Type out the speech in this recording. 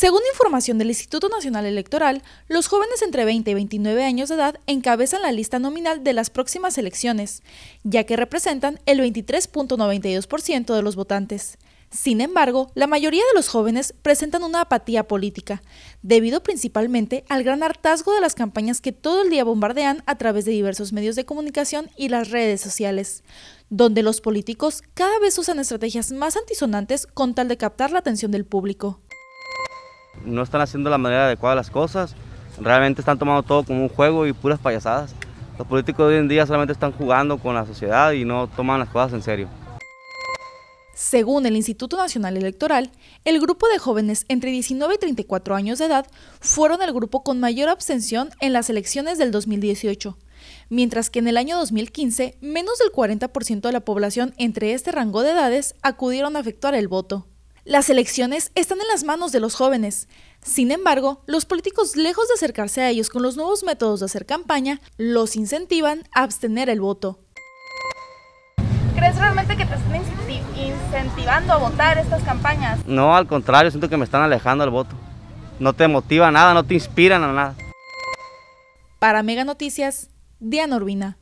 Según información del Instituto Nacional Electoral, los jóvenes entre 20 y 29 años de edad encabezan la lista nominal de las próximas elecciones, ya que representan el 23.92% de los votantes. Sin embargo, la mayoría de los jóvenes presentan una apatía política, debido principalmente al gran hartazgo de las campañas que todo el día bombardean a través de diversos medios de comunicación y las redes sociales, donde los políticos cada vez usan estrategias más antisonantes con tal de captar la atención del público no están haciendo de la manera adecuada las cosas, realmente están tomando todo como un juego y puras payasadas. Los políticos de hoy en día solamente están jugando con la sociedad y no toman las cosas en serio. Según el Instituto Nacional Electoral, el grupo de jóvenes entre 19 y 34 años de edad fueron el grupo con mayor abstención en las elecciones del 2018, mientras que en el año 2015 menos del 40% de la población entre este rango de edades acudieron a efectuar el voto. Las elecciones están en las manos de los jóvenes. Sin embargo, los políticos, lejos de acercarse a ellos con los nuevos métodos de hacer campaña, los incentivan a abstener el voto. ¿Crees realmente que te están incentivando a votar estas campañas? No, al contrario, siento que me están alejando del voto. No te motiva nada, no te inspiran a nada. Para Mega Noticias, Diana Urbina.